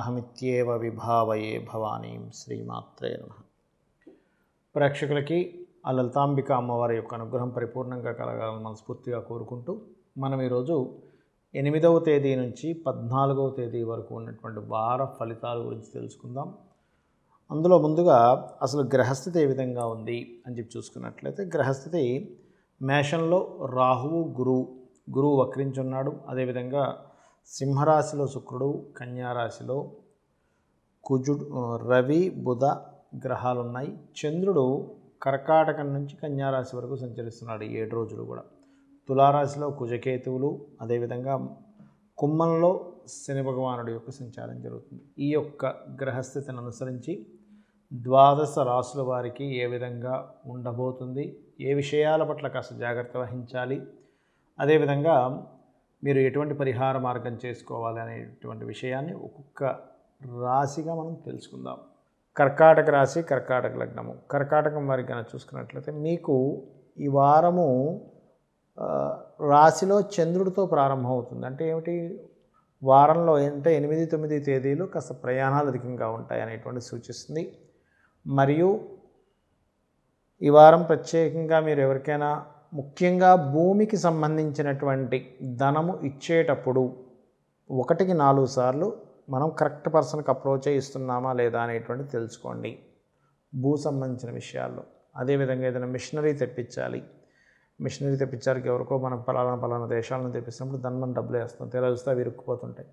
అహమిత్యేవ విభావయే భవానీ శ్రీమాత్రే నమ ప్రేక్షకులకి ఆ లలితాంబిక అమ్మవారి యొక్క అనుగ్రహం పరిపూర్ణంగా కలగాలని మనస్ఫూర్తిగా కోరుకుంటూ మనం ఈరోజు ఎనిమిదవ తేదీ నుంచి పద్నాలుగవ తేదీ వరకు ఉన్నటువంటి వార ఫలితాల గురించి తెలుసుకుందాం అందులో ముందుగా అసలు గ్రహస్థితి ఏ విధంగా ఉంది అని చెప్పి చూసుకున్నట్లయితే గ్రహస్థితి మేషంలో రాహువు గురువు గురువు వక్రించున్నాడు అదేవిధంగా సింహరాశిలో శుక్రుడు కన్యారాశిలో కుజుడు రవి బుధ గ్రహాలు ఉన్నాయి చంద్రుడు కర్కాటకం నుంచి కన్యారాశి వరకు సంచరిస్తున్నాడు ఏడు రోజులు కూడా తులారాశిలో కుజకేతువులు అదేవిధంగా కుమ్మంలో శని భగవానుడి యొక్క సంచారం జరుగుతుంది ఈ యొక్క గ్రహస్థితిని అనుసరించి ద్వాదశ రాశుల వారికి ఏ విధంగా ఉండబోతుంది ఏ విషయాల పట్ల కాస్త జాగ్రత్త వహించాలి అదేవిధంగా మీరు ఎటువంటి పరిహార మార్గం చేసుకోవాలి అనేటువంటి విషయాన్ని ఒక్కొక్క రాశిగా మనం తెలుసుకుందాం కర్కాటక రాశి కర్కాటక లగ్నము కర్కాటకం వారికి కనుక చూసుకున్నట్లయితే మీకు ఈ వారము రాశిలో చంద్రుడితో ప్రారంభమవుతుంది అంటే ఏమిటి వారంలో అంటే ఎనిమిది తొమ్మిది తేదీలు కాస్త ప్రయాణాలు అధికంగా ఉంటాయి అనేటువంటి సూచిస్తుంది మరియు ఈ వారం ప్రత్యేకంగా మీరు ఎవరికైనా ముఖ్యంగా భూమికి సంబంధించినటువంటి ధనము ఇచ్చేటప్పుడు ఒకటికి నాలుగు సార్లు మనం కరెక్ట్ పర్సన్కి అప్రోచ్ ఇస్తున్నామా లేదా అనేటువంటి తెలుసుకోండి భూ సంబంధించిన విషయాల్లో అదేవిధంగా ఏదైనా మిషనరీ తెప్పించాలి మిషనరీ తెప్పించారికి ఎవరికో మనం పలానా పలానా దేశాలను తెప్పిస్తున్నప్పుడు దాన్ని డబ్బులు వేస్తాం తెర అవి ఇరుక్కుపోతుంటాయి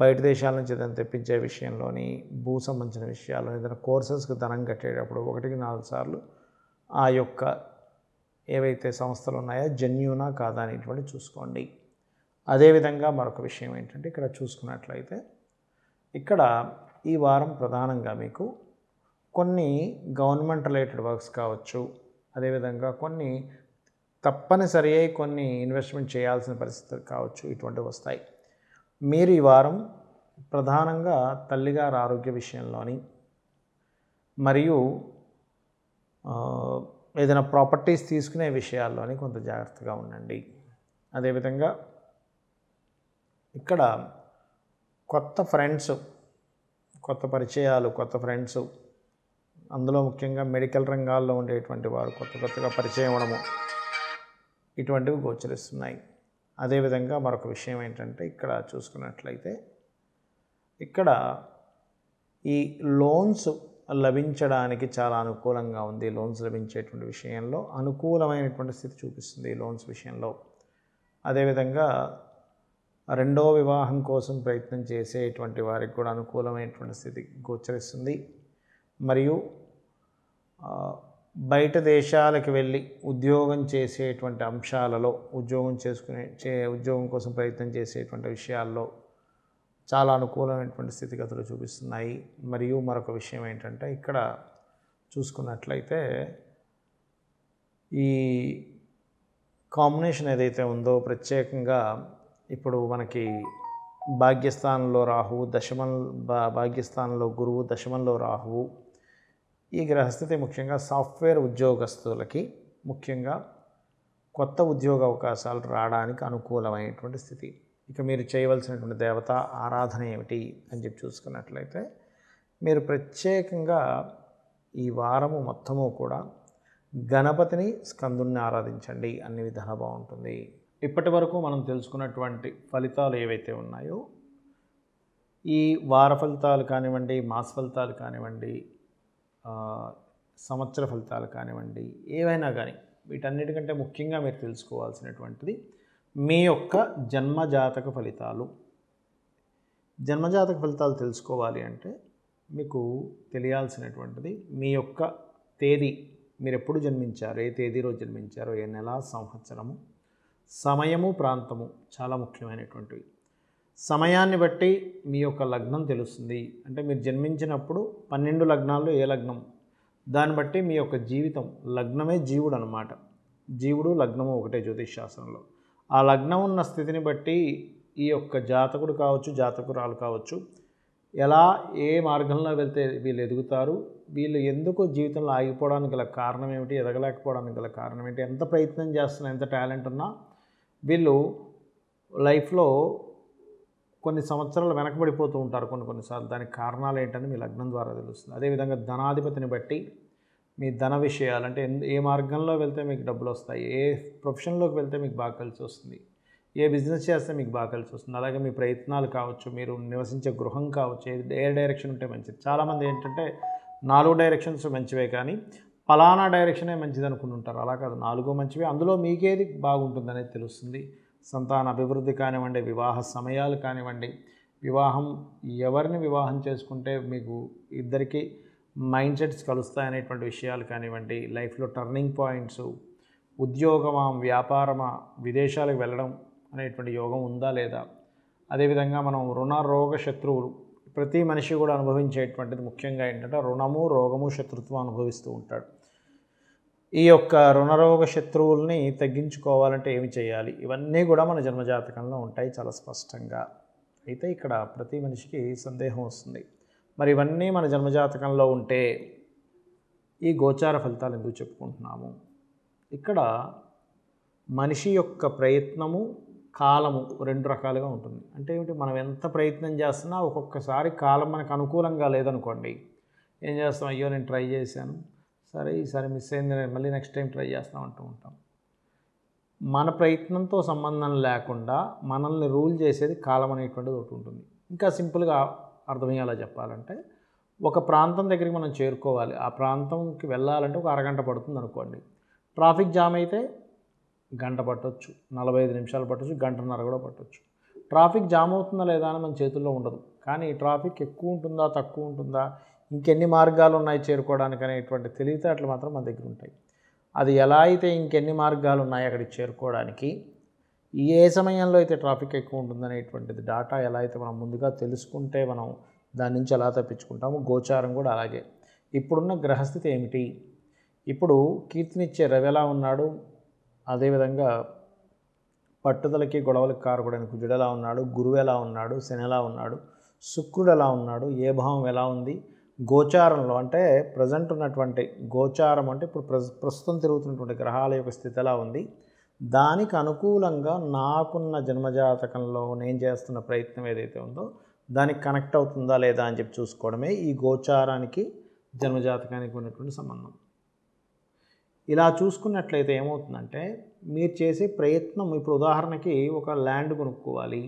బయట దేశాల నుంచి ఏదైనా తెప్పించే విషయంలోని భూ సంబంధించిన విషయాల్లో ఏదైనా కోర్సెస్కి ధనం కట్టేటప్పుడు ఒకటికి నాలుగు సార్లు ఆ యొక్క ఏవైతే సంస్థలు ఉన్నాయో జెన్యునా కాదా అనేటువంటి చూసుకోండి అదేవిధంగా మరొక విషయం ఏంటంటే ఇక్కడ చూసుకున్నట్లయితే ఇక్కడ ఈ వారం ప్రధానంగా మీకు కొన్ని గవర్నమెంట్ రిలేటెడ్ వర్క్స్ కావచ్చు అదేవిధంగా కొన్ని తప్పనిసరి అయి కొన్ని ఇన్వెస్ట్మెంట్ చేయాల్సిన పరిస్థితులు కావచ్చు ఇటువంటివి వస్తాయి మీరు ఈ వారం ప్రధానంగా తల్లిగారి ఆరోగ్య విషయంలోని మరియు ఏదైనా ప్రాపర్టీస్ తీసుకునే విషయాల్లోని కొంత జాగ్రత్తగా ఉండండి అదేవిధంగా ఇక్కడ కొత్త ఫ్రెండ్స్ కొత్త పరిచయాలు కొత్త ఫ్రెండ్స్ అందులో ముఖ్యంగా మెడికల్ రంగాల్లో ఉండేటువంటి వారు కొత్త కొత్తగా పరిచయం అవ్వడము ఇటువంటివి గోచరిస్తున్నాయి అదేవిధంగా మరొక విషయం ఏంటంటే ఇక్కడ చూసుకున్నట్లయితే ఇక్కడ ఈ లోన్స్ లభించడానికి చాలా అనుకూలంగా ఉంది లోన్స్ లభించేటువంటి విషయంలో అనుకూలమైనటువంటి స్థితి చూపిస్తుంది లోన్స్ విషయంలో అదేవిధంగా రెండో వివాహం కోసం ప్రయత్నం చేసేటువంటి వారికి కూడా అనుకూలమైనటువంటి స్థితి గోచరిస్తుంది మరియు బయట దేశాలకు వెళ్ళి ఉద్యోగం చేసేటువంటి అంశాలలో ఉద్యోగం చేసుకునే చే ఉద్యోగం కోసం ప్రయత్నం చేసేటువంటి విషయాల్లో చాలా అనుకూలమైనటువంటి స్థితిగతులు చూపిస్తున్నాయి మరియు మరొక విషయం ఏంటంటే ఇక్కడ చూసుకున్నట్లయితే ఈ కాంబినేషన్ ఏదైతే ఉందో ప్రత్యేకంగా ఇప్పుడు మనకి భాగ్యస్థానంలో రాహువు దశమం భాగ్యస్థానంలో గురువు దశమంలో రాహువు ఈ గ్రహస్థితి ముఖ్యంగా సాఫ్ట్వేర్ ఉద్యోగస్తులకి ముఖ్యంగా కొత్త ఉద్యోగ అవకాశాలు రావడానికి అనుకూలమైనటువంటి స్థితి ఇక మీరు చేయవలసినటువంటి దేవత ఆరాధన ఏమిటి అని చెప్పి చూసుకున్నట్లయితే మీరు ప్రత్యేకంగా ఈ వారము మొత్తము కూడా గణపతిని స్కందుణ్ణి ఆరాధించండి అన్ని విధాలా బాగుంటుంది ఇప్పటి వరకు మనం తెలుసుకున్నటువంటి ఫలితాలు ఏవైతే ఉన్నాయో ఈ వార ఫలితాలు కానివ్వండి మాస ఫలితాలు కానివ్వండి సంవత్సర ఫలితాలు కానివ్వండి ఏవైనా కానీ వీటన్నిటికంటే ముఖ్యంగా మీరు తెలుసుకోవాల్సినటువంటిది మీ యొక్క జన్మజాతక ఫలితాలు జన్మజాతక ఫలితాలు తెలుసుకోవాలి అంటే మీకు తెలియాల్సినటువంటిది మీ యొక్క తేదీ మీరు ఎప్పుడు జన్మించారు ఏ తేదీ రోజు జన్మించారో ఏ నెల సంవత్సరము సమయము ప్రాంతము చాలా ముఖ్యమైనటువంటివి సమయాన్ని బట్టి మీ యొక్క లగ్నం తెలుస్తుంది అంటే మీరు జన్మించినప్పుడు పన్నెండు లగ్నాల్లో ఏ లగ్నం దాన్ని బట్టి మీ యొక్క జీవితం లగ్నమే జీవుడు అనమాట జీవుడు లగ్నము ఒకటే జ్యోతిష్ శాస్త్రంలో ఆ లగ్నం ఉన్న స్థితిని బట్టి ఈ యొక్క జాతకుడు కావచ్చు జాతకురాలు కావచ్చు ఎలా ఏ మార్గంలో వెళ్తే వీళ్ళు ఎదుగుతారు వీళ్ళు ఎందుకు జీవితంలో ఆగిపోవడానికి గల కారణం ఏమిటి ఎదగలేకపోవడానికి గల కారణం ఏంటి ఎంత ప్రయత్నం చేస్తున్నా ఎంత టాలెంట్ ఉన్నా వీళ్ళు లైఫ్లో కొన్ని సంవత్సరాలు వెనకబడిపోతూ ఉంటారు కొన్ని కొన్నిసార్లు దానికి కారణాలు ఏంటని మీ లగ్నం ద్వారా తెలుస్తుంది అదేవిధంగా ధనాధిపతిని బట్టి మీ ధన విషయాలు అంటే ఏ మార్గంలో వెళ్తే మీకు డబ్బులు వస్తాయి ఏ ప్రొఫెషన్లోకి వెళ్తే మీకు బాగా కలిసి వస్తుంది ఏ బిజినెస్ చేస్తే మీకు బాగా కలిసి వస్తుంది అలాగే మీ ప్రయత్నాలు కావచ్చు మీరు నివసించే గృహం కావచ్చు ఏ డైరెక్షన్ ఉంటే మంచిది చాలామంది ఏంటంటే నాలుగు డైరెక్షన్స్ మంచివే కానీ ఫలానా డైరెక్షనే మంచిది ఉంటారు అలా కాదు నాలుగు మంచివి అందులో మీకేది బాగుంటుందనేది తెలుస్తుంది సంతాన అభివృద్ధి కానివ్వండి వివాహ సమయాలు కానివ్వండి వివాహం ఎవరిని వివాహం చేసుకుంటే మీకు ఇద్దరికి మైండ్ సెట్స్ కలుస్తాయనేటువంటి విషయాలు కానివ్వండి లైఫ్లో టర్నింగ్ పాయింట్స్ ఉద్యోగమా వ్యాపారమా విదేశాలకు వెళ్ళడం అనేటువంటి యోగం ఉందా లేదా అదేవిధంగా మనం రుణ రోగ శత్రువులు ప్రతి మనిషి కూడా అనుభవించేటువంటిది ముఖ్యంగా ఏంటంటే రుణము రోగము శత్రుత్వం అనుభవిస్తూ ఉంటాడు ఈ యొక్క రుణరోగ శత్రువుల్ని తగ్గించుకోవాలంటే ఏమి చేయాలి ఇవన్నీ కూడా మన జన్మజాతకంలో ఉంటాయి చాలా స్పష్టంగా అయితే ఇక్కడ ప్రతి మనిషికి సందేహం వస్తుంది మరి ఇవన్నీ మన జన్మజాతకంలో ఉంటే ఈ గోచార ఫలితాలు ఎందుకు చెప్పుకుంటున్నాము ఇక్కడ మనిషి యొక్క ప్రయత్నము కాలము రెండు రకాలుగా ఉంటుంది అంటే ఏమిటి మనం ఎంత ప్రయత్నం చేస్తున్నా ఒక్కొక్కసారి కాలం మనకు అనుకూలంగా లేదనుకోండి ఏం చేస్తాం అయ్యో నేను ట్రై చేశాను సరే ఈసారి మిస్ అయింది నేను మళ్ళీ నెక్స్ట్ టైం ట్రై చేస్తాం అంటూ ఉంటాం మన ప్రయత్నంతో సంబంధం లేకుండా మనల్ని రూల్ చేసేది కాలం అనేటువంటిది ఒకటి ఉంటుంది ఇంకా సింపుల్గా అర్థమయ్యేలా చెప్పాలంటే ఒక ప్రాంతం దగ్గరికి మనం చేరుకోవాలి ఆ ప్రాంతంకి వెళ్ళాలంటే ఒక అరగంట పడుతుంది అనుకోండి ట్రాఫిక్ జామ్ అయితే గంట పట్టవచ్చు నలభై ఐదు నిమిషాలు పట్టవచ్చు గంటన్నర కూడా పట్టవచ్చు ట్రాఫిక్ జామ్ అవుతుందా లేదా అని మన చేతుల్లో ఉండదు కానీ ట్రాఫిక్ ఎక్కువ ఉంటుందా తక్కువ ఉంటుందా ఇంకెన్ని మార్గాలు ఉన్నాయి చేరుకోవడానికి అనేటువంటి తెలివితేటలు మాత్రం మన దగ్గర ఉంటాయి అది ఎలా అయితే ఇంకెన్ని మార్గాలు ఉన్నాయి అక్కడికి చేరుకోవడానికి ఏ సమయంలో అయితే ట్రాఫిక్ ఎక్కువ ఉంటుందనేటువంటిది డాటా ఎలా అయితే మనం ముందుగా తెలుసుకుంటే మనం దాని నుంచి ఎలా తప్పించుకుంటాము గోచారం కూడా అలాగే ఇప్పుడున్న గ్రహస్థితి ఏమిటి ఇప్పుడు కీర్తినిచ్చే రవి ఎలా ఉన్నాడు అదేవిధంగా పట్టుదలకి గొడవలకి కారకూడని కుజుడు ఎలా ఉన్నాడు గురువు ఎలా ఉన్నాడు శని ఎలా ఉన్నాడు శుక్రుడు ఎలా ఉన్నాడు ఏ భావం ఎలా ఉంది గోచారంలో అంటే ప్రజెంట్ ఉన్నటువంటి గోచారం అంటే ఇప్పుడు ప్రస్తుతం తిరుగుతున్నటువంటి గ్రహాల యొక్క స్థితి ఎలా ఉంది దానికి అనుకూలంగా నాకున్న జన్మజాతకంలో నేను చేస్తున్న ప్రయత్నం ఏదైతే ఉందో దానికి కనెక్ట్ అవుతుందా లేదా అని చెప్పి చూసుకోవడమే ఈ గోచారానికి జన్మజాతకానికి ఉన్నటువంటి సంబంధం ఇలా చూసుకున్నట్లయితే ఏమవుతుందంటే మీరు చేసే ప్రయత్నం ఇప్పుడు ఉదాహరణకి ఒక ల్యాండ్ కొనుక్కోవాలి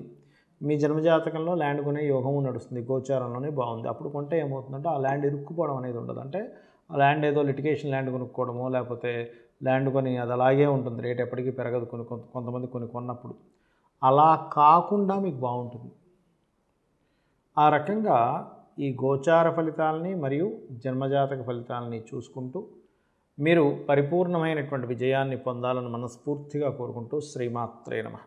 మీ జన్మజాతకంలో ల్యాండ్ కొనే యోగము నడుస్తుంది గోచారంలోనే బాగుంది అప్పుడు కొంటే ఏమవుతుందంటే ఆ ల్యాండ్ ఇరుక్కుపోవడం అనేది ఉండదు అంటే ఆ ల్యాండ్ ఏదో లిటిగేషన్ ల్యాండ్ కొనుక్కోవడమో లేకపోతే ల్యాండ్ కొని అది అలాగే ఉంటుంది రేట్ ఎప్పటికీ పెరగదు కొన్ని కొంతమంది కొన్ని కొన్నప్పుడు అలా కాకుండా మీకు బాగుంటుంది ఆ రకంగా ఈ గోచార ఫలితాలని మరియు జన్మజాతక ఫలితాలని చూసుకుంటూ మీరు పరిపూర్ణమైనటువంటి విజయాన్ని పొందాలని మనస్ఫూర్తిగా కోరుకుంటూ శ్రీమాత్రే నమ